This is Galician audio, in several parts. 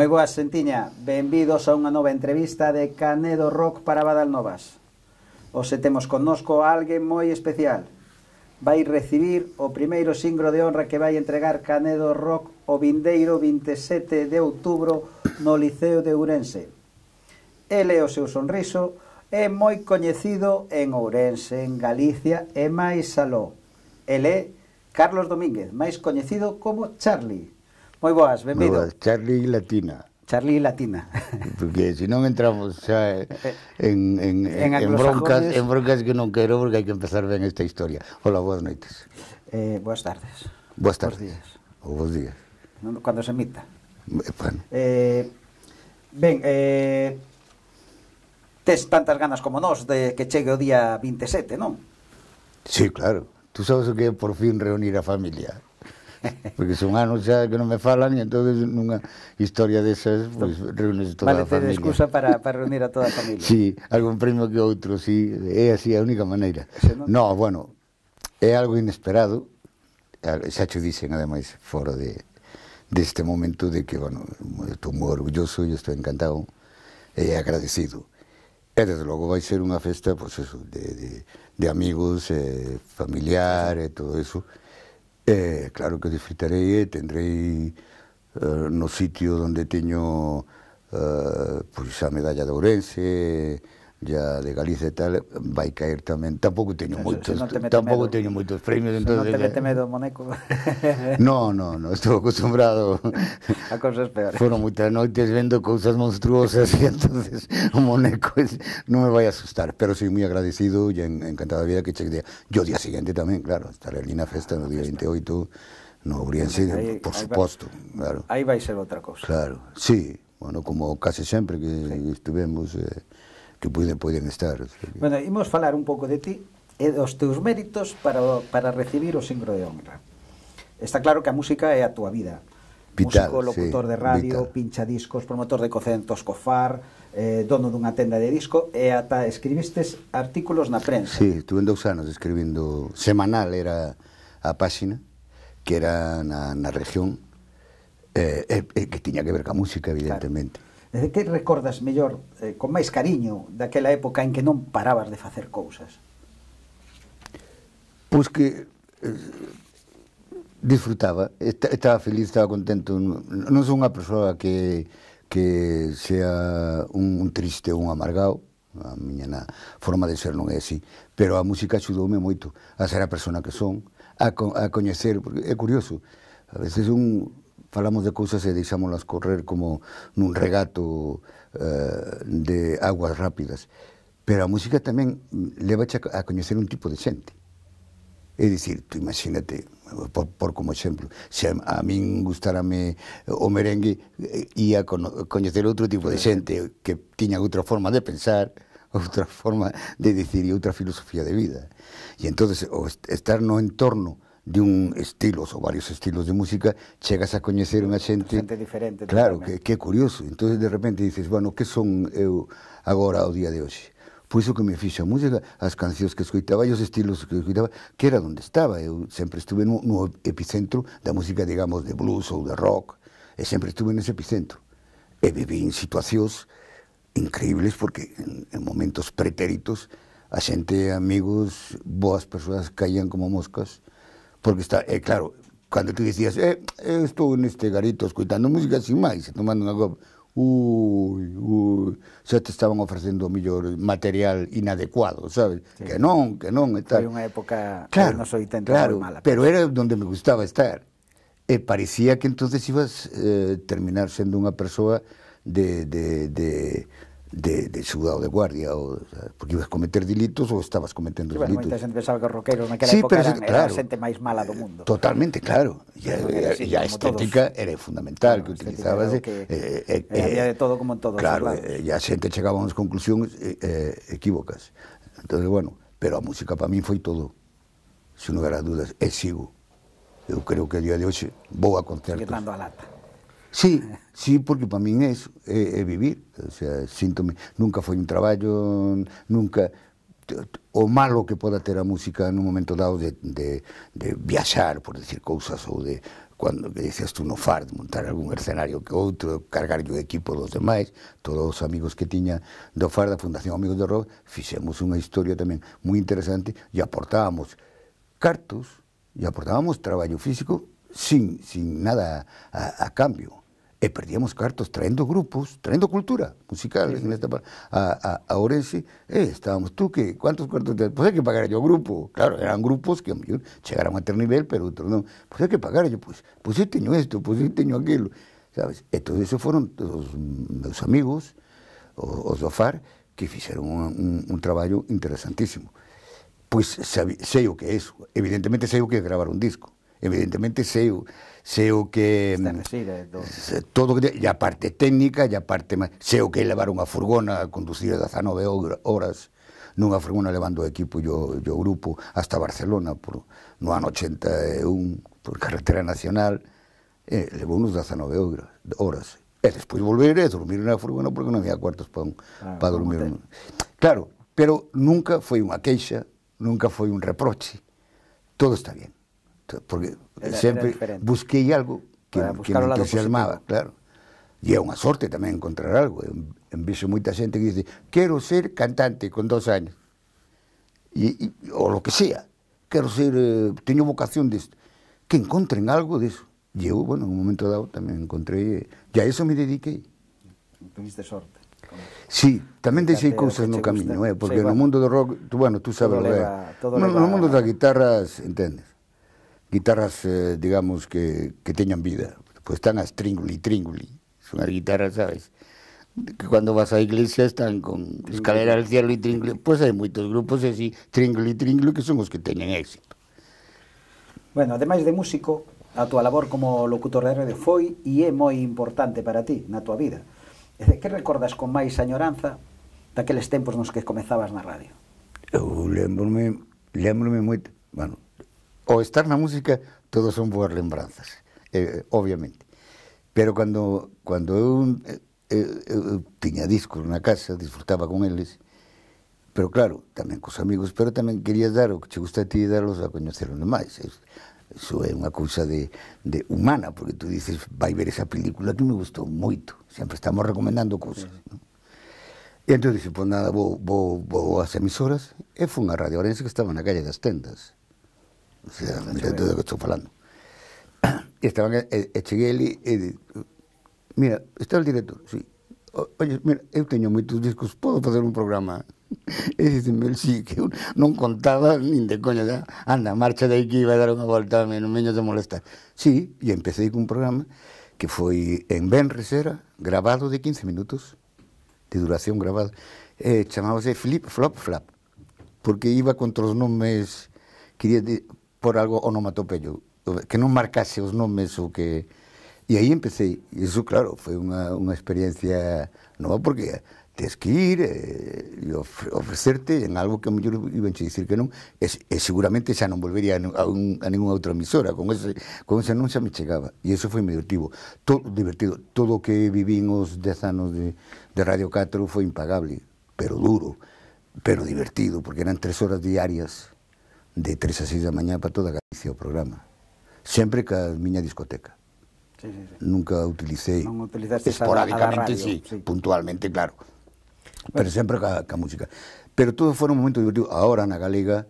Moi boas, Sentiña. Benvidos a unha nova entrevista de Canedo Rock para Badalnovas. Ose temos connosco a alguén moi especial. Vai recibir o primeiro singro de honra que vai entregar Canedo Rock o vindeiro 27 de outubro no Liceo de Ourense. Ele é o seu sonriso, é moi coñecido en Ourense, en Galicia e máis aló. Ele é Carlos Domínguez, máis coñecido como Charlie Moi boas, benvido. Boas, Charlie Latina. Charlie Latina. Porque se non entramos xa eh, en, en, en, en, broncas, en broncas que non quero porque hai que empezar ben esta historia. Hola, boas noites. Eh, boas tardes. Boas tardes. Boas días. Ou boas días. Non, cando se emita. Eh, bueno. eh, ben, eh, tes tantas ganas como nós de que chegue o día 27, non? Sí, claro. Tú sabes o que é por fin reunir a familia. Porque son anos xa que non me falan e entonces nunha historia desas pois pues, reúnes toda vale, a familia. Vale, excusa para, para reunir a toda a familia. Sí, algún primo que outro, sí, é así a única maneira. Non... No, bueno, é algo inesperado, xa xo dicen ademais fora de deste de momento de que, bueno, estou moi orgulloso e estou encantado e agradecido. E desde logo vai ser unha festa, pois pues, eso, de, de, de amigos, eh, familiar e todo eso. E eh, claro que disfrutarei e tendrei eh, no sitio onde teño eh, pois a medalla de Ourense, ya de Galicia e tal, vai caer tamén. Tampouco teño Pero, moitos, se te tampouco medo, teño moitos premios, entonces. Non te mete medo Moneco. no, no, no, estou acostumbrado a cousas peores. Foron moitas noites vendo cousas monstruosas e entonces o Moneco es, non me vai asustar, pero soy moi agradecido e en, encantado de vida que che día. Yo día siguiente tamén, claro, estaré ali na festa no día 28 no Ourense, por suposto, claro. Aí vai ser outra cousa. Claro, sí, bueno, como case sempre que sí. estivemos eh, que poden, poden estar. Bueno, imos falar un pouco de ti e dos teus méritos para, para recibir o singro de honra. Está claro que a música é a túa vida. Vital, Músico, locutor sí, de radio, vital. pincha discos, promotor de cocentos cofar, eh, dono dunha tenda de disco e ata escribistes artículos na prensa. Sí, estuve dous anos escribindo, semanal era a páxina, que era na, na región, eh, eh, eh que tiña que ver ca música, evidentemente. Claro Desde que recordas mellor, eh, con máis cariño, daquela época en que non parabas de facer cousas? Pois que eh, disfrutaba, estaba feliz, estaba contento. Non son unha persoa que que sea un, un triste, un amargado, a miña na forma de ser non é así, pero a música axudoume moito a ser a persona que son, a, co, a coñecer, porque é curioso, a veces un, falamos de cousas e deixámolas correr como nun regato eh, de aguas rápidas. Pero a música tamén leva a coñecer un tipo de xente. É dicir, tú imagínate, por, por como exemplo, se a, a min gustarame o merengue, ia eh, con, coñecer outro tipo de xente que tiña outra forma de pensar, outra forma de dicir e outra filosofía de vida. E entonces o estar no entorno de un estilos ou varios estilos de música, chegas a coñecer unha xente... Xente diferente. Claro, que, que é curioso. Entón, de repente, dices, bueno, que son eu agora ao día de hoxe? Pois o que me fixo a música, as cancións que escoitaba e os estilos que escoitaba, que era onde estaba. Eu sempre estuve no, no epicentro da música, digamos, de blues ou de rock, e sempre estuve nese epicentro. E vivi en situacións increíbles, porque en, en momentos pretéritos, a xente, amigos, boas persoas caían como moscas, Porque está, eh, claro, cando tú dicías, eh, eu eh, estou neste garito escoitando música sin máis, tomando unha copa, ui, ui, xa te estaban ofrecendo o millor material inadecuado, sabes? Sí. Que non, que non, e tal. Foi unha época claro, soy 80 claro, mala. Pero era onde me gustaba estar. E eh, parecía que entonces ibas eh, terminar sendo unha persoa de, de, de, de de, de xudado de guardia ou, porque ibas cometer delitos ou estabas cometendo sí, bueno, delitos. Moita xente pensaba que os roqueiros naquela sí, época eran, claro, era a xente máis mala do mundo. Totalmente, claro. E a, sí, a estética todos. era fundamental claro, que utilizabas. eh, eh, eh, había de todo como en todo. Claro, claro. Eh, a xente chegaba a unhas conclusións eh, eh, equívocas. Entón, bueno, pero a música para min foi todo. Sin lugar a dudas, e sigo. Eu creo que a día de hoxe vou a concertos. a lata. Sí, sí, porque para min é, é, é vivir, o sea, síntome, nunca foi un traballo, nunca o malo que poda ter a música nun momento dado de, de, de viaxar, por decir cousas, ou de cuando que decías tú no far, de montar algún escenario que outro, cargar o equipo dos demais, todos os amigos que tiña do far da Fundación Amigos do Rock, fixemos unha historia tamén moi interesante e aportábamos cartos e aportábamos traballo físico sin, sin nada a, a cambio. Y eh, perdíamos cartos trayendo grupos, trayendo cultura musical en esta a, a, Orense. Eh, estábamos tú, que ¿cuántos cuartos? Te... Pues hay que pagar yo grupo. Claro, eran grupos que llegaron a ter nivel, pero otros no. Pues hay que pagar yo, pues, pues yo esto, pues yo tengo aquello. ¿Sabes? Entonces esos fueron los, amigos, os que hicieron un, trabajo interesantísimo. Pues sé yo que eso, Evidentemente sé yo que es grabar un disco. evidentemente sei, sei o que... Está Todo que, e a parte técnica, e a parte... Sei o que levar unha furgona a conducir 19 horas nunha furgona levando o equipo e o, o grupo hasta Barcelona por, no ano 81 por carretera nacional eh, levou uns 19 horas, horas. E despois volver e dormir na furgona porque non había cuartos para, un, ah, pa dormir. Un... Claro, pero nunca foi unha queixa, nunca foi un reproche. Todo está bien porque era, sempre era busquei algo que, que me entusiasmaba, claro. E é unha sorte tamén encontrar algo. En vexo moita xente que dice, quero ser cantante con dos anos. E, e, ou lo que sea. Quero ser, eh, teño vocación disto. Que encontren algo disso. E eu, bueno, en un momento dado tamén encontrei, eh, e a eso me dediquei. Tuviste sorte. Sí, tamén deixei cousas no camiño, eh, porque sí, bueno, no mundo do rock, tú, bueno, tú sabes, todo leva, todo no, no mundo das guitarras, entendes? guitarras, eh, digamos, que, que teñan vida. Pois pues están as tringuli, tringuli. Son as guitarras, sabes? Que cuando vas á iglesia están con escalera al cielo e tringuli. Pois pues hai moitos grupos así, tringuli, tringuli, que son os que teñen éxito. Bueno, ademais de músico, a túa labor como locutor de radio foi e é moi importante para ti na túa vida. De que recordas con máis añoranza daqueles tempos nos que comezabas na radio? Eu lembro-me, lembro-me moito, bueno, ao estar na música todos son boas lembranzas, eh, obviamente. Pero cando, cando eu, eh, eu, eu, eu tiña discos na casa, disfrutaba con eles, pero claro, tamén cos amigos, pero tamén quería dar o que te gusta a ti darlos a coñecer os demais. Iso é unha cousa de, de humana, porque tú dices, vai ver esa película que me gustou moito. Sempre estamos recomendando cousas. Sí. Non? E entón dixen, pois nada, vou, vou, vou as emisoras, e fun a Radio Orense que estaba na calle das Tendas. O sea, mira todo o que estou falando. E estaban, e, eh, e eh, cheguei ali e di, mira, está o director, sí. O, oye, mira, eu teño moitos discos, podo facer un programa? E dicen, sí, que eu non contaba nin de coña, ya. anda, marcha de aquí, vai dar unha volta, non meño de molestar. Sí, e empecé cun programa que foi en Ben era, grabado de 15 minutos, de duración grabada, eh, chamábase Flip Flop Flap, porque iba contra os nomes, quería, por algo onomatopeyo, que non marcase os nomes ou que... E aí empecé, e iso claro, foi unha, unha experiencia nova porque tes que ir eh, e ofrecerte en algo que a mellor iban a dicir que non e, e seguramente xa non volvería a, un, a ninguna outra emisora con ese, con ese non xa me chegaba e iso foi divertido todo, divertido todo o que vivín os 10 anos de, de Radio 4 foi impagable pero duro pero divertido porque eran tres horas diarias de 3 a 6 da mañá para toda Galicia o programa. Sempre ca miña discoteca. Sí, sí, sí. Nunca utilicei. Non esporádicamente, a radio, sí, sí, puntualmente, claro. Bueno. Pero sempre ca, ca música. Pero todo foi un momento divertido. Ahora na Galega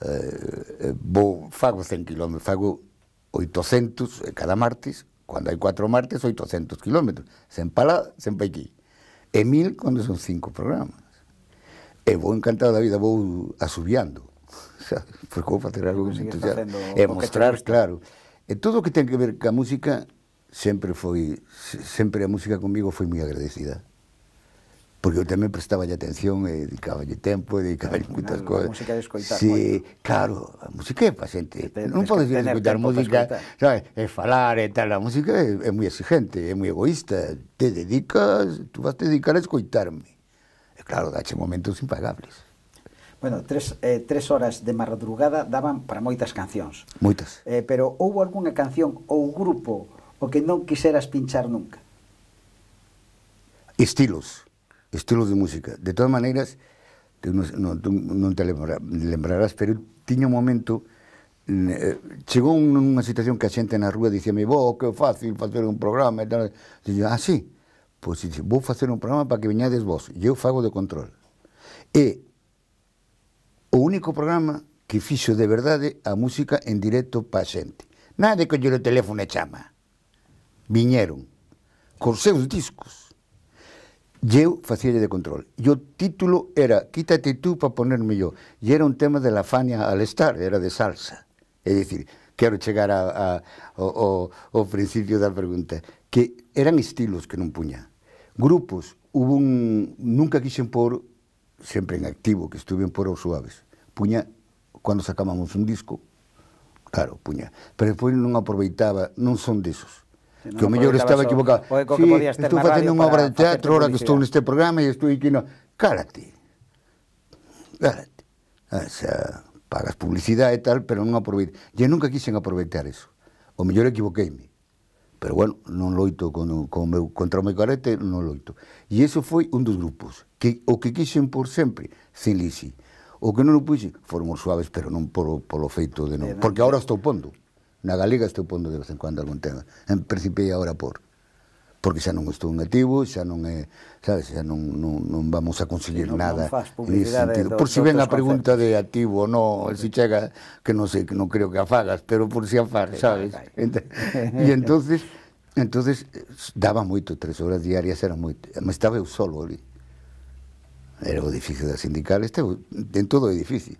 eh, vou, eh, fago 100 km, fago 800 eh, cada martes, cando hai 4 martes, 800 km. Sen pala, sen paiquí. aquí. E mil cando son cinco programas. E eh, vou encantado da vida, vou asubiando. Porque vou facer algo que entusiasmo. É eh, mostrar, claro. E todo o que ten que ver ca música sempre foi sempre a música comigo foi moi agradecida porque eu tamén prestaba atención e eh, dedicaba tempo e dedicaba claro, moitas cousas. música de escoitar sí, moito. Claro, a música é paciente. non podes ir a escoitar música, sabes, e falar e tal. A música é, é moi exigente, é moi egoísta. Te dedicas, tú vas te dedicar a escoitarme. E claro, dache momentos impagables. Bueno, tres, eh, tres horas de madrugada daban para moitas cancións. Moitas. Eh, pero houve algunha canción ou grupo o que non quiseras pinchar nunca? Estilos. Estilos de música. De todas maneiras, tú non, non, tú non te lembrarás, pero tiña un momento... Eh, chegou unha situación que a xente na rúa dicíame, vos, que fácil facer un programa e tal. Dixo, ah, sí, pois pues, vou facer un programa para que veñades vos, e eu fago de control. E o único programa que fixo de verdade a música en directo pa xente. Nada de coller o teléfono e chama. Viñeron con seus discos. Lleu eu de control. E o título era Quítate tú pa ponerme yo. E era un tema de la Fania al estar, era de salsa. É dicir, quero chegar a, a, ao, o, ao principio da pregunta, que eran estilos que non puña. Grupos, hubo un, nunca quixen por sempre en activo, que estuve en Poros suaves, puña, cando sacábamos un disco, claro, puña, pero despois non aproveitaba, non son desos, Si que o mellor estaba equivocado. sí, que estou facendo unha obra de teatro, ahora que estou neste programa e estou aquí, no. Cárate. Cárate. O sea, pagas publicidade e tal, pero non aproveitas. E nunca quixen aproveitar eso. O mellor equivoqueime. Pero bueno, non loito con, con meu, contra o meu carete, non loito. E iso foi un dos grupos, que o que quixen por sempre, sin lixi. O que non o puixen, foron os suaves, pero non por, polo feito de non. Porque agora estou pondo. Na Galega estou pondo de vez en cuando algún tema. En principio, agora por porque xa non estou en activo, xa non é, sabes, xa non, non, non vamos a conseguir non, nada. Non faz publicidade do, por si ven a pregunta concertos. de activo ou non, se si chega, que non sei, que non creo que a fagas, pero por si a faz, sabes? e entonces, entonces daba moito, tres horas diarias era moito, me estaba eu solo ali. Era o edificio da sindical, este, en todo o edificio.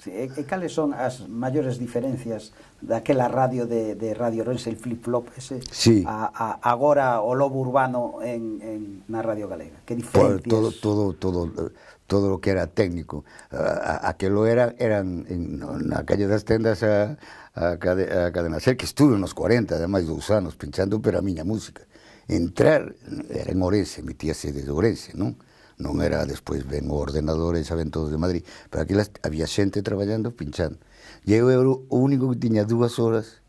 Sí, e, e cales son as maiores diferencias daquela radio de, de Radio Rense, el flip-flop ese, sí. a, a, agora o lobo urbano en, en, na Radio Galega? Que diferencias? Por, todo, todo, todo, todo o que era técnico. A, a, aquelo era, eran en, na calle das tendas a, a, cade, a cadena ser, que estuve nos 40, ademais dous anos, pinchando pero a miña música. Entrar, era en Orense, metíase desde Orense, non? non era despois ben o ordenador e saben todos de Madrid, pero aquí las, había xente traballando pinchando. E eu era o único que tiña dúas horas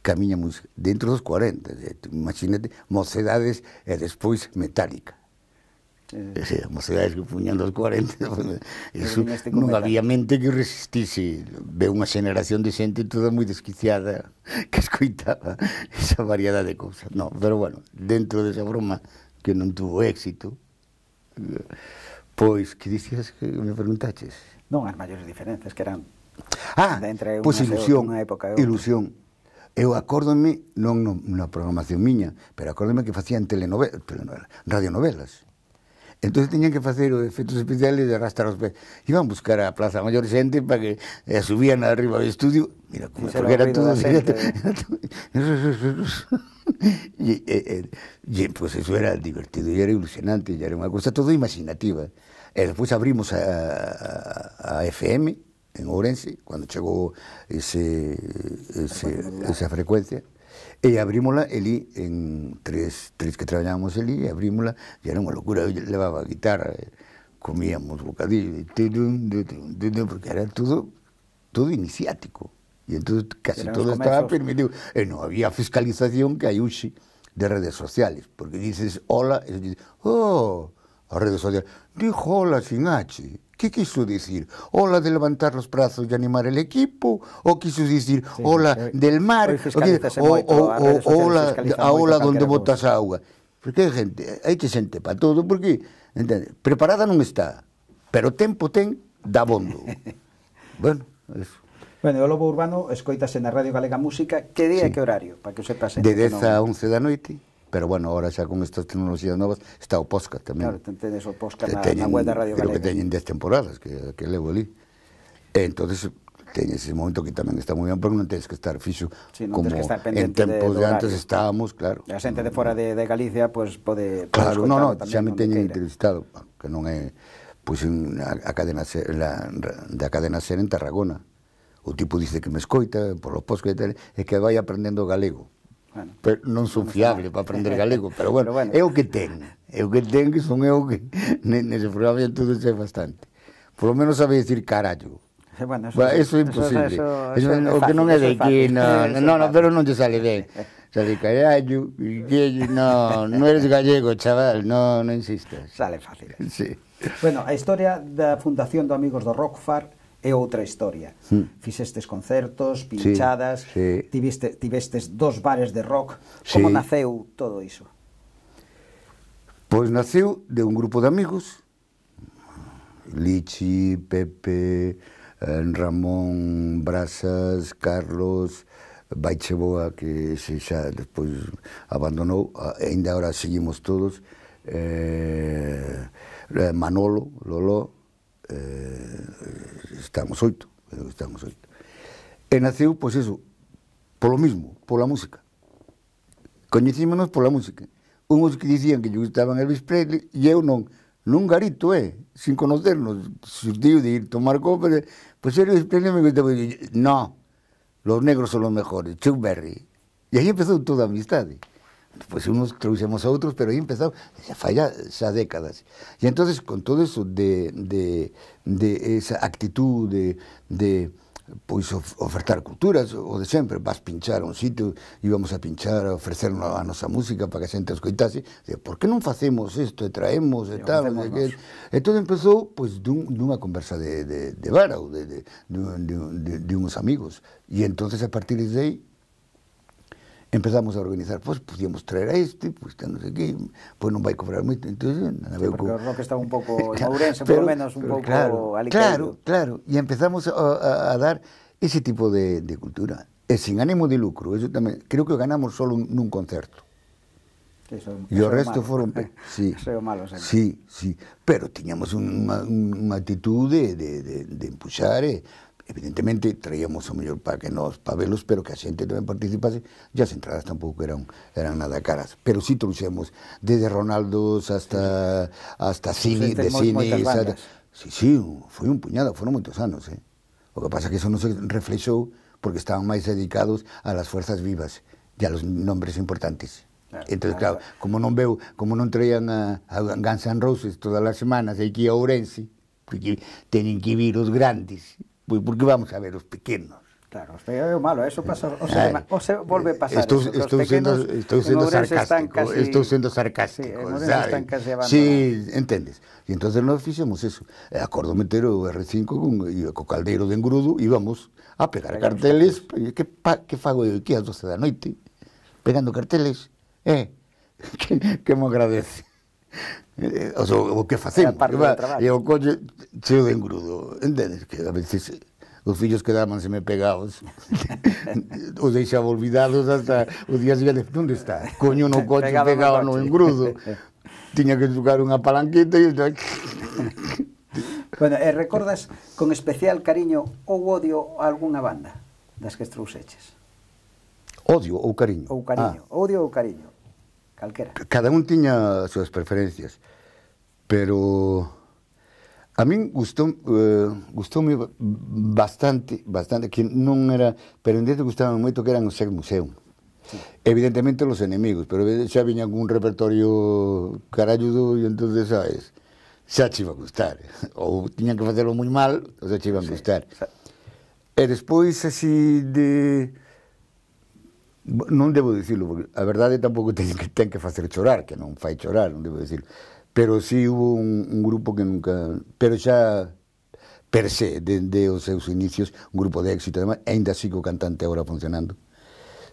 que a miña música, dentro dos 40, imagínate, mocedades e despois metálica. Eh, sí, eh, mocedades que puñan dos 40 eso, non había mente que resistise ve unha xeneración de xente toda moi desquiciada que escoitaba esa variedade de cousas no, pero bueno, dentro desa broma que non tuvo éxito Pois, que dicías que me preguntaches? Non, as maiores diferenzas que eran Ah, entre pois ilusión, unha época e outra. ilusión. Eu acórdome, non na programación miña, pero acórdome que facían telenovelas, telenovelas radionovelas. Entonces tenían que hacer efectos especiales de arrastrar los peces. Iban a buscar a Plaza Mayor Gente para que eh, subían arriba del estudio. Mira, era todo. Eh, eh, y, pues eso era divertido y era ilusionante, y era una cosa todo imaginativa. después abrimos a, FM en Orense cuando llegó esa frecuencia. Y abrímola, Eli, en tres, tres que él Eli, abrimosla ya era una locura, él llevaba guitarra, eh, comíamos bocadillo, porque era todo, todo iniciático. Y entonces casi todo estaba permitido. Eh, no había fiscalización que hay de redes sociales, porque dices hola, y dices, oh, a redes sociales, dijo hola sin H. Que quiso dicir? Ola de levantar os brazos e animar el equipo? O quiso dicir sí, ola sí. Eh, del mar? O, que, o, o, o ola, a ola onde botas a auga? Porque hai gente, hai que xente para todo, porque, entende? Preparada non está, pero tempo ten da bondo. bueno, eso. Bueno, o Lobo Urbano escoitase na Radio Galega Música. Que día sí. e que horario? Para que o sepas. De 10 a 11 da noite pero bueno, ahora xa con estas tecnologías novas está o Posca tamén. Claro, tenes o Posca na, teñen, na web da Radio Galega. Creo que teñen 10 temporadas que, que levo ali. E entonces teñes ese momento que tamén está moi ben porque non tens que estar fixo sí, non como que estar en tempos de, de antes estábamos, claro. A xente de fora de, de Galicia pois pues, pode, Claro, non, non, xa me teñen entrevistado, que non é pois en a, cadena ser, la, da cadena ser en Tarragona. O tipo dice que me escoita, por polo posco e tal, e que vai aprendendo galego. Bueno. Pero non son fiable para aprender galego, pero bueno, pero bueno, é o que ten. É o que ten que son eu que nese programa todo sei bastante. Por lo menos sabe decir carallo. Bueno, eso, bueno, eso é imposible. Eso, eso, eso, eso, o que non é de aquí, non, no, no, pero non te sale ben. Sale carallo, yello, no, non eres gallego, chaval, no, non insistas. Sale fácil. Sí. Bueno, a historia da fundación do Amigos do Rockfar é outra historia. Mm. Fixestes concertos, pinchadas, sí, sí. Tiviste, tivestes dos bares de rock. Como sí. naceu todo iso? Pois naceu de un grupo de amigos, Lichi, Pepe, eh, Ramón, Brasas, Carlos, Baiche Boa, que se xa despois abandonou, ainda agora seguimos todos, eh, eh Manolo, Lolo, eh, estamos oito, estamos oito. E naceu, pois iso, polo mismo, pola música. Coñecímonos pola música. Unhos que dicían que lle gustaban Elvis Presley e eu non. Nun garito, eh, sin conocernos, surtiu de ir tomar cópere, pois pues Elvis Presley me gustaba. No, los negros son los mejores, Chuck Berry. E aí empezou toda a amistade pues unos traducíamos a otros, pero ahí ya falla ya décadas. Y entonces con todo eso de, de, de esa actitud de, de pois ofertar culturas, o de sempre, vas pinchar a un sitio, íbamos a pinchar, a ofrecer a nosa música para que a xente escoitase, de, por que non facemos isto e traemos e tal, e que... E todo empezou pois, dun, dunha conversa de, de, de vara o de, de, de, de, de, de uns amigos. E entonces a partir de aí empezamos a organizar, pues podíamos traer a este, pues que no sé qué, pues no va a cobrar mucho. Entonces, nada sí, porque el rock estaba un poco en por lo menos un poco claro, Claro, claro, y empezamos a, dar ese tipo de, cultura, eh, sin ánimo de lucro, eso también, creo que ganamos solo en un, concierto. y el resto fueron... Eh, sí, sí, sí, pero teníamos una, una actitud de, de, de, de empujar, eh, Evidentemente traíamos un mayor para que nos pavelos pero que la gente también participase, Ya las entradas tampoco eran, eran nada caras. Pero sí trouxemos desde Ronaldos hasta, hasta cine, de Sí, sí, fue un puñado, fueron muchos sanos ¿eh? Lo que pasa es que eso no se reflejó porque estaban más dedicados a las fuerzas vivas y a los nombres importantes. Entonces, claro, como no veo como no traían a, a Guns Roses todas las semanas ir a Ourense, porque tienen que ir los grandes, pois porque vamos a ver os pequenos. Claro, isto é o malo, eso pasa, o se, eh, o se volve a pasar. Estou, eso, estou, sendo, estou sendo sarcástico, casi, estou sendo sarcástico, sí, sabe? sí, entendes? E entón nós fixemos eso, Acordo meter o R5 con, co caldeiro de engrudo, íbamos a pegar Pegamos carteles, carteles. que, pa, que fago eu aquí ás 12 da noite, pegando carteles, eh, que, que me agradece o, o que facemos e o coche cheo de engrudo entendes que a veces os fillos me pegados os deixaba olvidados hasta os días siguientes onde está? coño no coche pegado, pegado no, no engrudo tiña que tocar unha palanquita e Bueno, e recordas con especial cariño ou odio a algunha banda das que estrouxeches? Odio ou cariño? Ou cariño, ah. odio ou cariño calquera. Cada un tiña as súas preferencias, pero a min gustou, eh, gustoume bastante, bastante, que non era, pero en dito gustaban moito que eran o Sex Museum. Sí. Evidentemente los enemigos, pero xa viña algún repertorio carayudo e entonces, sabes, xa che iba a gustar. Ou tiñan que facelo moi mal, entón xa che iban a gustar. Sí. E despois, así de non debo dicirlo, porque a verdade tampouco ten que, ten que facer chorar, que non fai chorar, non debo dicirlo. Pero sí hubo un, un grupo que nunca... Pero xa per se, dende os seus inicios, un grupo de éxito, e ainda sigo cantante agora funcionando,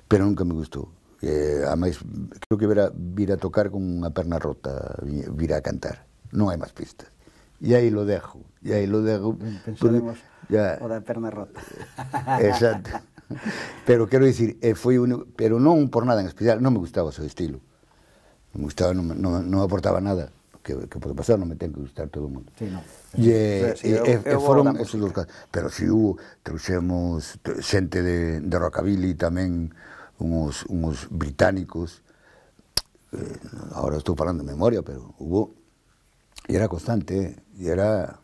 pero nunca me gustou. Eh, a máis, creo que verá, vir a tocar con unha perna rota, vir a cantar. Non hai máis pistas. E aí lo dejo, e aí lo dejo. Pensaremos porque, ya, o da perna rota. Exacto. pero quero dicir, eh, foi un, pero non por nada en especial, non me gustaba o seu estilo. Non me gustaba, non, non, non aportaba nada que, que pode pasar, non me ten que gustar todo o mundo. Sí, no. E, eh, sí, sí, e, eu, e foron esos dos casos. Pero si hubo, trouxemos xente de, de rockabilly tamén, uns, uns británicos, eh, ahora estou falando de memoria, pero hubo, e era constante, eh, e era,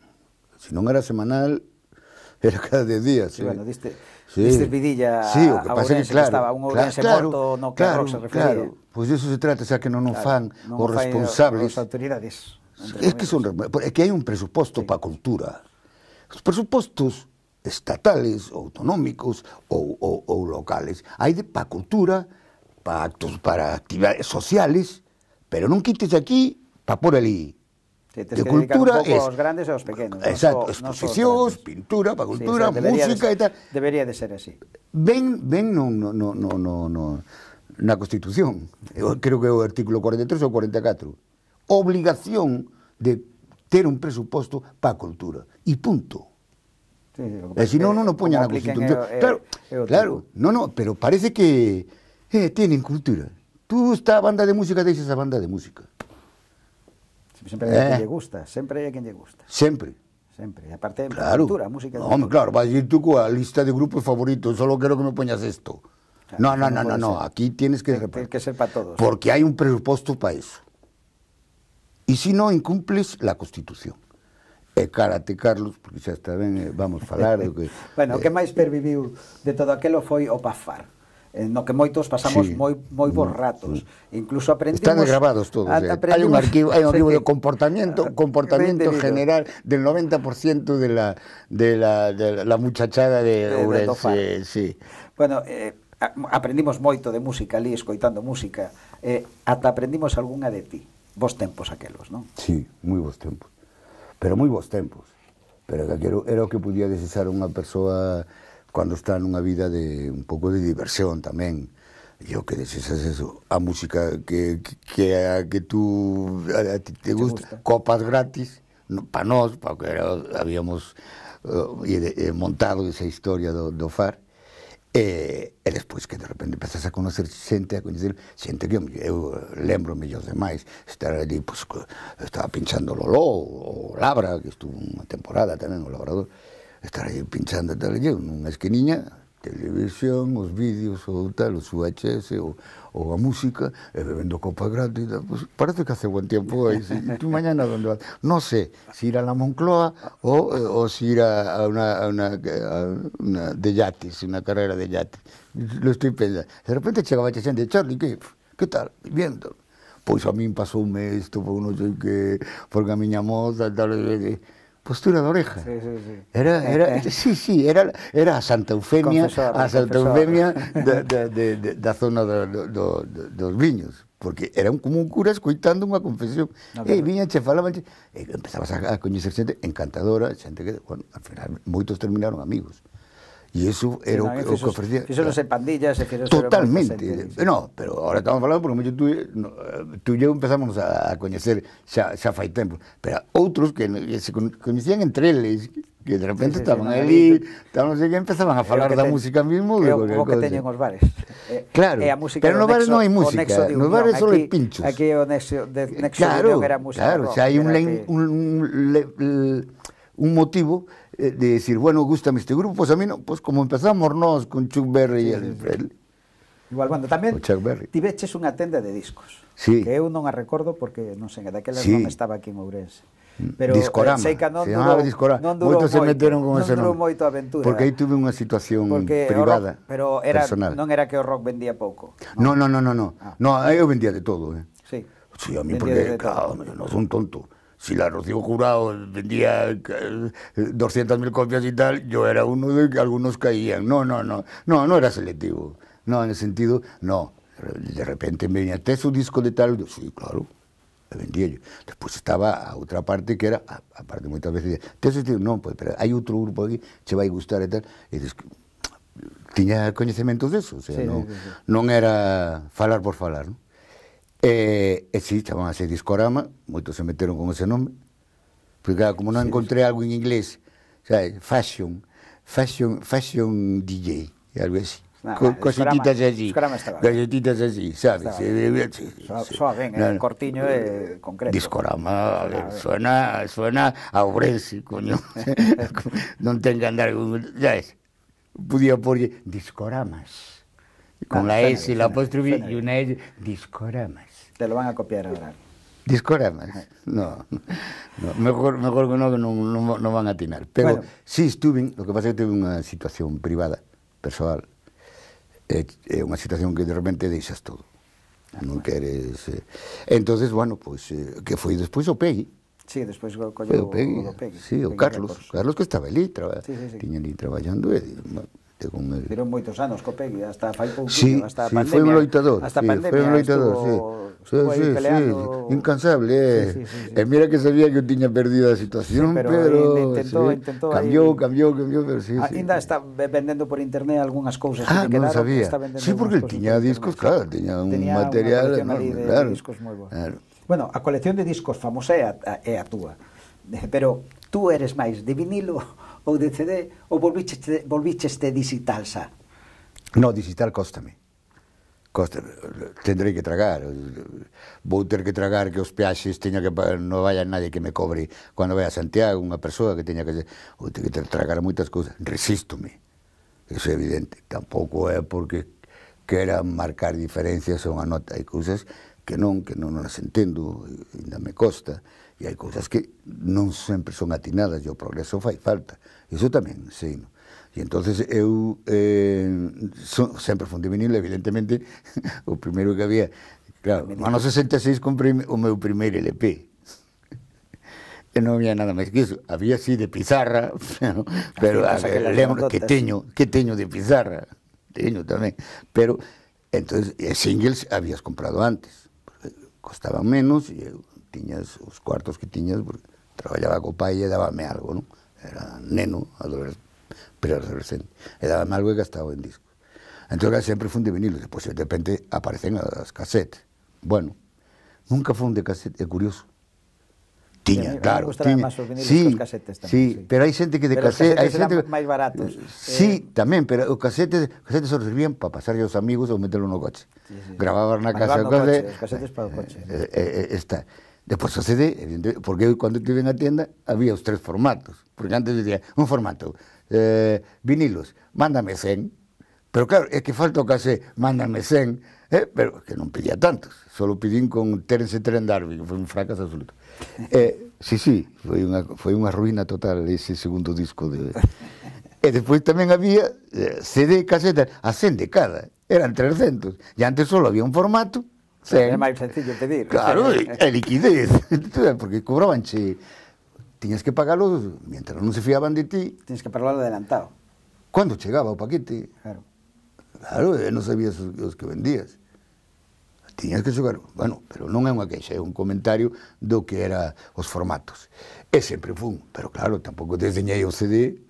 se non era semanal, era cada 10 días. Sí, eh. bueno, diste, Sí. Diste pidilla sí, o que a Ourense, que, claro, que estaba un Ourense claro, morto no que claro, se refería. Claro, pois pues eso se trata, xa que non o fan claro, non os responsables. Os autoridades. É que, son, é que hai un presuposto sí. para a cultura. Os presupostos estatales, autonómicos ou, ou, ou locales. Hai de para a cultura, para actos, para actividades sociales, pero non quites aquí para por ali. Sí, de cultura un es, aos grandes e aos pequenos. Exacto, no exposicións, pintura, para cultura, sí, música de, e tal. Debería de ser así. Ben, ben no, no, no, no, no, na Constitución, eu creo que é o artículo 43 ou 44, obligación de ter un presuposto para cultura, e punto. Sí, sí, e se non, non o poña na Constitución. El, claro, el claro, non, non, pero parece que eh, tienen cultura. Tú esta banda de música, deixes a banda de música. Sempre hai eh? que lle gusta, sempre hai quen lle gusta. Sempre. Sempre, e aparte claro. cultura, música. No, hombre, claro, vai ir tú coa lista de grupos favoritos, solo quero que me poñas esto. no, no, no, no, no, aquí tienes que... Tienes que ser para todos. Porque hay un presupuesto para eso. E se si non incumples la Constitución. E cárate, Carlos, porque xa está ben, eh, vamos falar. que, bueno, o que eh, máis perviviu de todo aquelo foi o pafar. Eh, no que moitos pasamos sí. moi moi bons mm, ratos. Sí. Mm. Incluso aprendimos Están grabados todos. Eh. Hai un arquivo, hai un arquivo de comportamiento, comportamiento general del 90% de la de la de la muchachada de, de Ourense, eh, de sí. Bueno, eh, aprendimos moito de música ali escoitando música, eh, ata aprendimos algunha de ti. Vos tempos aquelos, non? Sí, moi vos tempos. Pero moi vos tempos. Pero que era o que podía desexar unha persoa cando está nunha vida de un pouco de diversión tamén. E o que desexas eso, a música que, que, que, a, que tú a, a te, te gusta, gusta, copas gratis, no, pa nós, pa que habíamos uh, eh, e, e eh, montado esa historia do, do FAR, e, e despois que de repente empezas a conocer xente, a conocer xente que eu lembro mellor demais, estar ali, pues, estaba pinchando Lolo, o Labra, que estuvo unha temporada tamén, o Labrador, estar aí pinchando tal, eu nunha esquiniña, televisión, os vídeos ou tal, os VHS ou, ou a música, e bebendo copa gratis, pues, parece que hace buen tiempo aí, e tú mañana donde vas, no sé, si ir a la Moncloa ou, ou si ir a, a, una, a, una, a una de yates, unha carrera de yates, lo estoy pensando, de repente chegaba a xente, Charlie, que, que tal, viendo, pois a min pasoume isto, mes, non sei que, porque a miña moza, tal, tal, eh, tal, eh, postura de oreja. Sí, sí, sí. Era, era, eh, eh. sí, sí, era, era a Santa Eufemia, confesor, a Santa confesor. Eufemia da, da, de, de, da zona do, do, do, dos viños, porque era un, como un cura escuitando unha confesión. No, e eh, che falaban, e empezabas a, a coñecer xente encantadora, xente que, bueno, al final, moitos terminaron amigos. E iso era o, que, o que ofrecía. Fixeronse pandillas e fixeronse... Totalmente. No, pero ahora estamos falando porque moito tú, tú e eu empezamos a, a coñecer xa, xa fai tempo. Pero outros que, que se coñecían entre eles, que de repente sí, sí, estaban sí, ali, estaban, que empezaban a falar da te, música mismo. Creo, como que teñen os bares. Eh, claro, e eh, a música pero no bares non hai música, no bares só hai pinchos. Aquí o nexo de, nexo claro, de unión era música. Claro, claro. xa hai un, que... un, un, un motivo Eh, de decir, bueno, gustame este grupo, pues a mí no, pues como empezamos nós con Chuck Berry sí, e Elvis Presley. Igual, Berry. Tibet es unha tenda de discos, sí. que eu non a recordo porque non sei, daquela sí. non estaba aquí en Ourense. Mm. Pero eh, Discorama, sei que non se durou, Discorama. Non durou moito, se meteron con non ese durou moito aventura. Porque aí tuve unha situación porque privada, rock, pero era, personal. non era que o rock vendía pouco. Non, non, non, non, No, No. Ah. no eu vendía de todo, eh. Sí. Sí, a mí vendía porque, claro, non son tonto si la Rocío Jurado vendía 200.000 eh, copias y tal, yo era uno de que algunos caían. No, no, no, no, no era selectivo. No, en el sentido, no. De repente me venía, ¿te su disco de tal? Yo, sí, claro, le vendía yo. Después estaba a otra parte que era, aparte muchas veces, ¿te su disco? No, pues, pero hay otro grupo aquí, se va a gustar e tal. Y dices, tiña coñecementos eso, o sea, sí, non, sí, sí. no era falar por falar, ¿no? Eh, eh, sí, chamaban hacer Discorama, muchos se metieron con ese nombre, porque como no encontré algo en inglés, ¿sabes? Fashion, fashion, fashion DJ, algo así, ah, así, cositas así, sabes? Estaba, suave, en el cortiño concreto. Discorama, ver, eh, suena, suena a coño. no tenga andar andar, es, Podía poner discoramas. Ah, con la S, y la apóstrofe y una S, discoramas. Te lo van a copiar ahora. Discoremas? No, no. Mejor, mejor que no, que no, no, no van a atinar. Pero bueno. sí, estuve, lo que pasa es que tuve una situación privada, personal, é, eh, eh unha situación que de repente deixas todo. Ah, non queres... Eh. Entonces, bueno, pues, eh, que foi despois o Peggy. Sí, despois colleu o, o Peggy. O Sí, o Peggy Carlos, Carlos que estaba ali, traba, sí, sí, sí. tiña ali traballando e, eh, bueno, xente con el. Tiron moitos anos co Pegui, hasta fai pouco, sí, hasta a sí, pandemia. Foi un loitador, hasta sí, pandemia, foi un loitador, estuvo, sí. sí, sí, sí, incansable, eh. Sí, sí, sí, sí. E mira que sabía que eu tiña perdido a situación, sí, pero, pero intentou, sí, intentou cambiou, ahí... cambiou, cambiou, pero sí, Ainda sí. Ainda está vendendo por internet algunhas cousas ah, que quedaron, non sabía. está Sí, porque tiña discos, claro, tiña un tenía material enorme, de, claro. De discos moi bons. Claro. Bueno, a colección de discos famosa é a, a, é a túa. Pero tú eres máis de vinilo ou de CD ou volvicheste, este digital xa? No, digital costame. Costa, tendrei que tragar vou ter que tragar que os peaxes teña que non vaya nadie que me cobre cando vai a Santiago unha persoa que teña que vou ter que tragar moitas cousas resístome Eso é evidente. Tampouco é porque quera marcar diferencias ou unha nota. Hai cousas que non, que non as entendo, ainda me costa. E hai cousas que non sempre son atinadas e o progreso fai falta. Iso tamén, sí. E entonces eu eh, son, sempre fun de vinilo, evidentemente, o primeiro que había, claro, no ano 66 comprei o meu primeiro LP. E non había nada máis que iso. Había así de pizarra, pero, pero a, que lembro que teño, que teño de pizarra. Teño tamén. Pero, entonces, e singles habías comprado antes. Costaban menos e tiñas os cuartos que tiñas, porque traballaba co pai e dábame algo, non? era neno, pero adolescente. e daba algo e gastaba en disco. Entón, sempre fun de vinilo, depois de repente aparecen as casetes. Bueno, nunca fun de casete, é curioso. Tiña, claro. Tiña. Máis sí, tamén. Sí, sí, pero hai xente que de pero casete... Eh. Pero os casetes eran máis baratos. Sí, eh... tamén, pero os casetes, os casetes só servían para pasar aos amigos ou meterlo no coche. Sí, sí. Gravaban na casa o coche. coche. Os casetes para o coche. Eh, eh, eh, está. Después sucede, porque eu, quando en na tienda había os tres formatos, porque antes decía un formato, eh, vinilos, mándame 100, pero claro, é que falta o case, mándame 100, eh, pero que non pedía tantos, solo pedín con Terence Trent Darby, que foi un fracaso absoluto. Eh, sí, sí, foi unha, foi unha ruína total ese segundo disco de... E eh, despois tamén había eh, CD e caseta a 100 de cada, eran 300, e antes solo había un formato, Sí. É máis sencillo pedir. Claro, e liquidez, porque cobrabanche tiñas que pagalo mientras non se fiaban de ti. Tiñas que pagalo adelantado. Cando chegaba o paquete. Claro. Claro, non sabías os, os que vendías. Tiñas que xogar, bueno, pero non é unha queixa, é un comentario do que era os formatos. E sempre fun, pero claro, tampouco desdeñei o CD,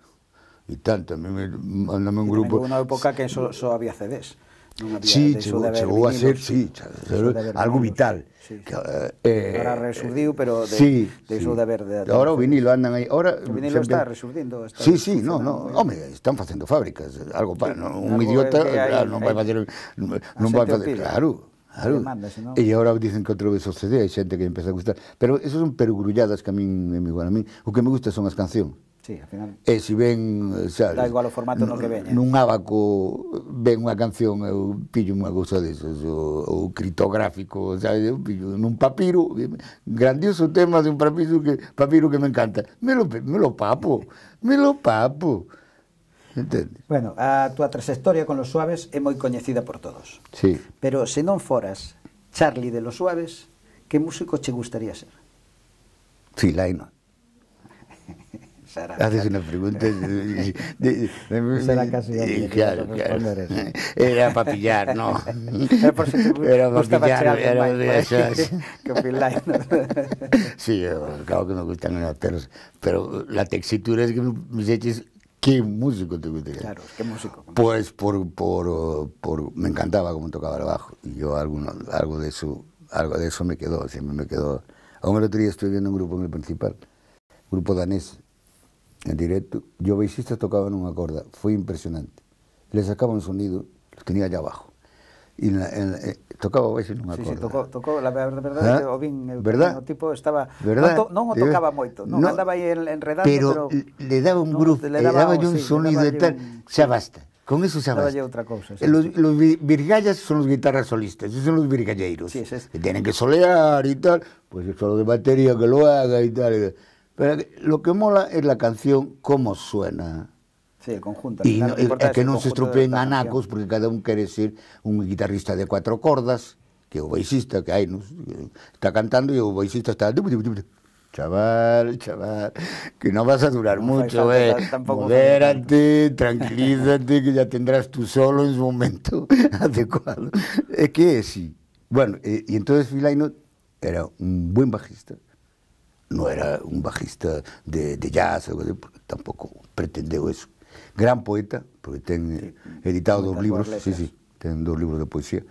e tanto, a mí me mandame un grupo... Unha época que só so, so había CDs. Non había, sí, chegou, de chegou a ser, sí, chegou, algo vinilo, vital. Sí. Que, eh, eh, Ahora resurdiu, pero de, sí, deixou sí. de haber de, de Ahora o vinilo andan aí. Ahora, o vinilo sempre... está resurdindo. Está sí, sí, no, no. Bien. Home, están facendo fábricas. Algo para, no, un idiota hay, claro, non vai facer... Non vai facer, claro. Claro. Demanda, senón... E agora dicen que outra vez o CD, hai xente que empeza a gustar. Pero eso son pergrulladas que a min, a mí, a min, o que me gusta son as cancións. Sí, al final... E se ven, eh, sabes... Da igual o formato no que veña. Nun abaco ven unha canción, eu pillo unha cousa desas, o, o critográfico, sabes, eu pillo nun papiro, eh, grandioso tema de un papiro que, papiro que me encanta. Me lo, me lo papo, me lo papo. Entende? Bueno, a túa trayectoria con los suaves é moi coñecida por todos. Sí. Pero se non foras Charlie de los suaves, que músico che gustaría ser? Silaino. Haces una pregunta. De, de, casi claro, claro. Era para pillar, no. Era por si era para pillar, era de esas. sí, claro que me gustan los perros, pero la textura es que me eches ¿Qué músico te gustaría? Claro, ¿qué músico? Pues por, por, por, me encantaba cómo tocaba el bajo. Y yo algo, de eso, algo de eso me quedó, siempre me quedó. Aún el otro día estoy viendo un grupo en el principal, grupo danés, en directo. Yo tocaba tocaban un corda, fue impresionante. Le un sonido, lo tenía allá abajo. Y eh, tocaba baix en un corda Sí, sí, tocó, la verdad, ¿Ah? que o tipo estaba verdad? No tocaba moito, no, andaba ahí enredado pero, le daba un groove, le daba, un sonido de tal, se abasta, Con eso se abasta Outra cousa, eh, sí, los, los virgallas son los guitarras solistas, esos son los virgalleiros, que tienen que solear y tal, pues solo de batería que lo haga Y tal. Pero lo que mola es la canción, cómo suena. Sí, el conjunto. Y es que, no se estropeen anacos, porque cada uno quiere ser un guitarrista de cuatro cordas, que o baixista, que hay, está cantando y o baixista está... Chaval, chaval, que no vas a durar mucho, eh. Modérate, tranquilízate, que ya tendrás tú solo en su momento adecuado. Es que sí. Bueno, eh, y entonces Filaino era un buen bajista, no era un bajista de, de jazz, algo tampoco pretendeu eso. Gran poeta, porque ten sí, editado dos libros, sí, sí, ten dos libros de poesía.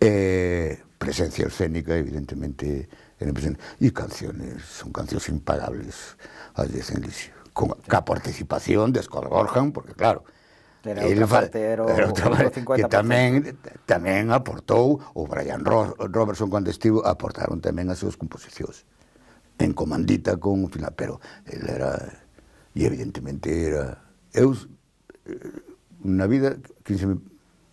Eh, presencia escénica, evidentemente, en el y canciones, son canciones impagables a Desenlicio. Con sí. ca participación de Scott Gorham, porque claro, era era faltero, que tamén, tamén aportou o Brian Robertson cando estivo aportaron tamén as súas composicións en comandita con, pero él era, e evidentemente era, eu, eh, na vida, que se me,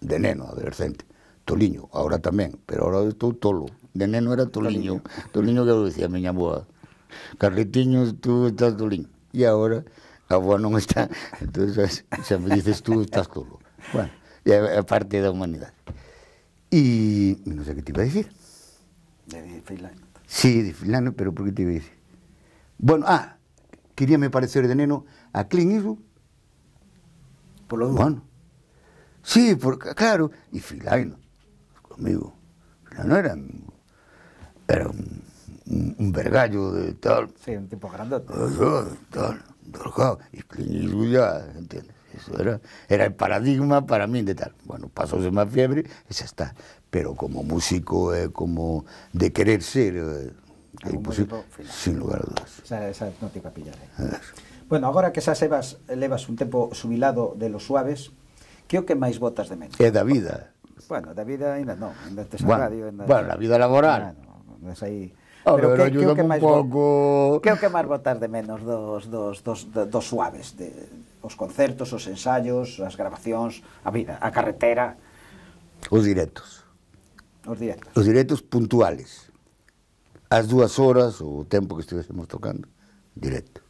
de neno, adolescente, toliño, agora tamén, pero agora estou tolo, de neno era toliño, toliño que eu dicía a miña boa, Carretiño, tú estás toliño, e agora a boa non está, entonces xa me dices tú estás tolo, bueno, é parte da humanidade. E non sei que te iba a dicir. De Finlandia. Sí, de Filano, pero ¿por qué te decir? Bueno, ah, quería me parecer de neno a Clint Eastwood. Por lo menos. Bueno. Sí, porque, claro. Y Filano, conmigo. Filano era, era un, vergallo de tal. Sí, un tipo grandote. De tal, Y Clint Eastwood ya, ¿entiendes? Eso era, era el paradigma para mí de tal. Bueno, pasóse más fiebre y ya está. pero como músico é eh, como de querer ser eh, imposible, sin lugar a dudas. Xa, xa non te capillaré. pillar. Eh? Bueno, agora que xa sebas, levas un tempo subilado de los suaves, que o que máis botas de menos? É da vida. Bueno, da vida ainda non, ainda tes bueno, radio, ainda... Bueno, da vida laboral. Bueno, ah, andas aí... A ah, pero ver, que, que, que máis pouco... Que o que máis botas de menos dos, dos, dos, dos, dos suaves? De, os concertos, os ensaios, as grabacións, a vida, a carretera... Os directos. Os directos. Os directos puntuales. As dúas horas, ou o tempo que estivésemos tocando, directo.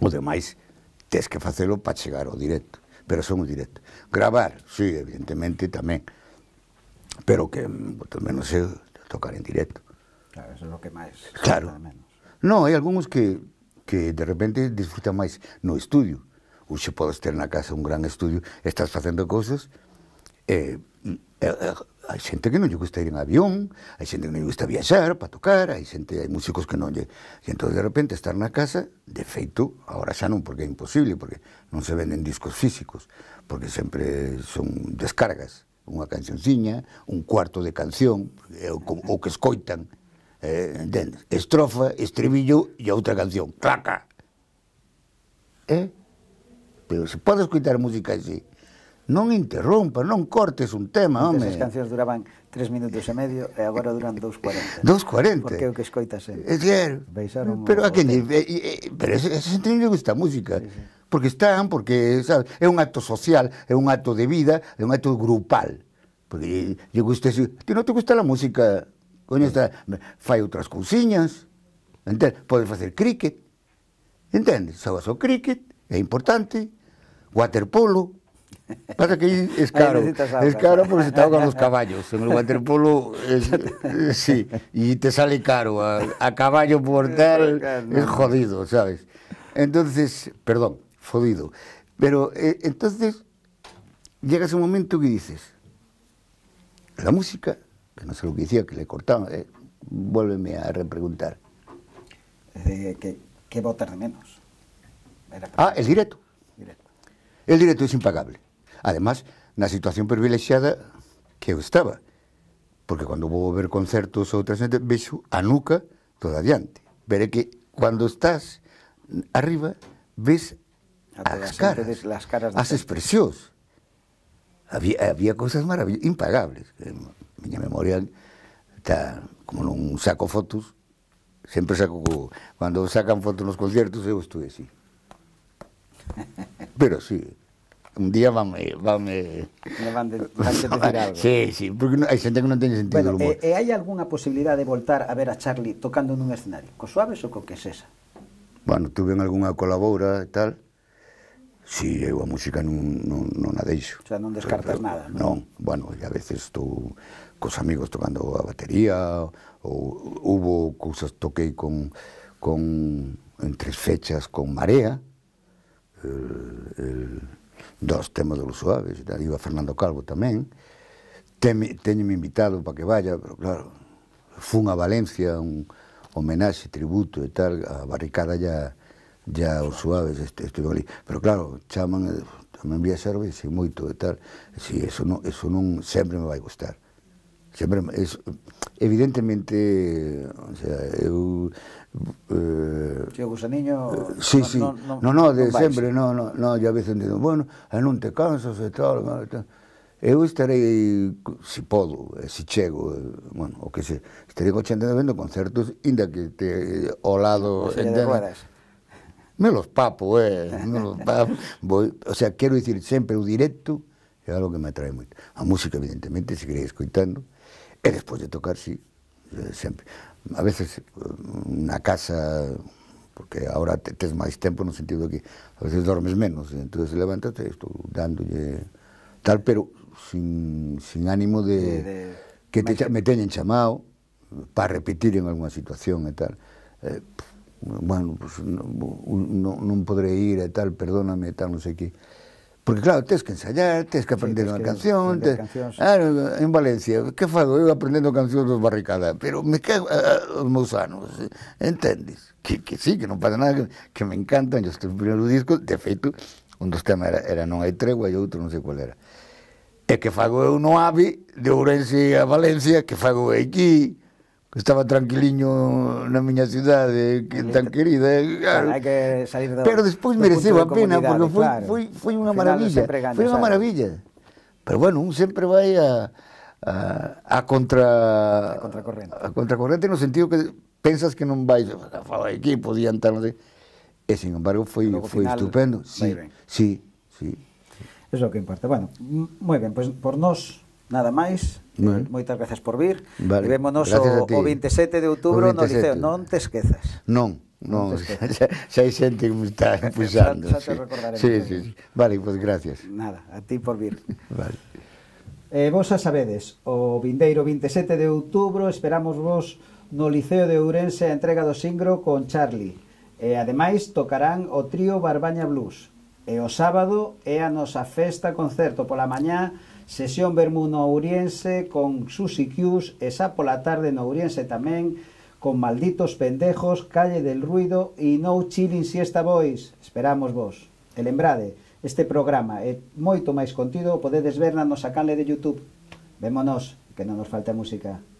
O demais, tes que facelo para chegar ao directo. Pero son os directo. Gravar, sí, evidentemente, tamén. Pero que, mm, por menos, é tocar en directo. Claro, eso é o que máis. Claro. Non, No, hai algúns que, que de repente disfrutan máis no estudio. Uxe podes ter na casa un gran estudio, estás facendo cousas, eh, Eh, eh, hai xente que non lle gusta ir en avión, hai xente que non lle gusta viaxar para tocar, hai xente, hai músicos que non lle... E entón, de repente, estar na casa, de feito, agora xa non, porque é imposible, porque non se venden discos físicos, porque sempre son descargas, unha cancionciña, un cuarto de canción, ou que escoitan, eh, Estrofa, estribillo e outra canción, claca. Eh? Pero se pode escoitar música así, Non interrompa, non cortes un tema, home. As cancións duraban tres minutos e medio e agora duran 2.40. 2.40? Porque é o que escoitas sempre. É claro. Beixaron pero o, a quen... Pero ese, ese xente gusta a música. Sí, sí. Porque están, porque, sabes, é un acto social, é un acto de vida, é un acto grupal. Porque lle gusta... Ti non te gusta a música? Coño, está, fai outras cousiñas, entende? Podes facer cricket, entende? Sabas o cricket, é importante, waterpolo, Pasa que es caro. Es caro porque se con los caballos. En el waterpolo, eh, sí, y te sale caro. A, caballo por tal es jodido, ¿sabes? Entonces, perdón, jodido. Pero eh, entonces llega ese momento que dices, la música, que no sé lo que decía, que le cortaban, eh, vuélveme a repreguntar. ¿Qué, qué de menos? ah, el directo. El directo es impagable. Además, una situación privilegiada que yo estaba, porque cuando a ver conciertos o otras gente, ves a nuca todavía adiante. Pero que cuando estás arriba, ves las caras haces precios. Había, cosas maravillosas, impagables. Eh, mi memoria está como un saco fotos, siempre saco, cuando sacan fotos los conciertos, yo estuve así. Pero sí, un día vame... vame... Vande, vande decir algo. Sí, sí, porque no, hai xente que non teñe sentido bueno, humor. E, eh, eh, hai algunha posibilidade de voltar a ver a Charlie tocando nun escenario? Co suaves ou co que esa? Bueno, tuve en algunha colabora e tal. Si, sí, eu a música non, non, non a deixo. O sea, non descartas pero, nada. Non, non bueno, e a veces estou cos amigos tocando a batería, ou hubo cousas toquei con, con entre fechas con Marea, el, el, dos temas do Suaves, iba Fernando Calvo tamén, Teme, teñeme invitado para que vaya, pero claro, fun a Valencia un homenaxe, tributo e tal, a barricada ya, ya os suaves este, este ali. Pero claro, chaman, eh, tamén vi a e moito e tal, e si, eso, non, eso non sempre me vai gustar. Sempre, es, evidentemente, o sea, eu Eh, che, o gusaniño... Eh, sí, no, sí, non, non, no, no, de sempre, non, non, no, e a veces dito, bueno, e non te cansas e tal, e tal. Eu estarei, se podo, eh, se chego, eh, bueno, o que se, estarei con xente vendo concertos, inda que te ao lado... Entende, me los papo, eh, me los papo. Voy, o sea, quero dicir, sempre o directo é algo que me atrae moito. A música, evidentemente, seguirei escoitando, e despois de tocar, sí, sempre a veces mm, na casa porque ahora tes máis tempo no sentido de que a veces dormes menos, entonces levántate, estou dándolle tal, pero sin, sin ánimo de, de, de que te, que... me teñen chamado para repetir en algunha situación e tal. Eh, bueno, pues, non, non podré ir e tal, perdóname e tal, non sei que. Porque claro, tens que ensayar, tens que aprender sí, unha canción, tens... Cancións. Ah, en Valencia, que fago Eu aprendendo cancións dos Barricada, pero me cago a, os meus anos, entendes? Que, que sí, que non pasa nada, que, que me encantan, os teus primeiros discos, de feito, un dos temas era, era Non hai tregua e outro non sei qual era. E que fago eu no AVE, de Ourense a Valencia, que fago aquí, estaba tranquiliño na miña cidade que tan querida eh, claro. que salir do, pero despois mereceu a pena porque foi, claro. foi, foi unha maravilla foi unha maravilla pero bueno, un sempre vai a a, a contra a contracorrente a contracorrente no sentido que pensas que non vai... fala aquí, podían estar, No sé. e sin embargo foi Logo, foi final, estupendo sí, sí, sí, sí, Eso que importa. Bueno, moi ben, pois pues, por nós nada máis. Bueno. Eh, moitas grazas por vir. Vale. vémonos o, o 27 de outubro no Liceo. Non te esquezas. Non. Non, xa, xa hai xente que me está empuxando. Xa, xa te sí. recordaremos. Sí, sí, sí. Vale, pois pues gracias. Nada, a ti por vir. Vale. Eh, vos a sabedes, o vindeiro 27 de outubro esperamos vos no Liceo de Ourense a entrega do Singro con Charlie. E ademais tocarán o trío Barbaña Blues. E o sábado é a nosa festa concerto pola mañá Sesión Bermú no Ouriense con Susi Cius e xa pola tarde no Ouriense tamén con Malditos Pendejos, Calle del Ruido e No Chilling Siesta Boys. Esperamos vos. E lembrade, este programa é moito máis contido podedes ver na nosa canle de Youtube. Vémonos, que non nos falta música.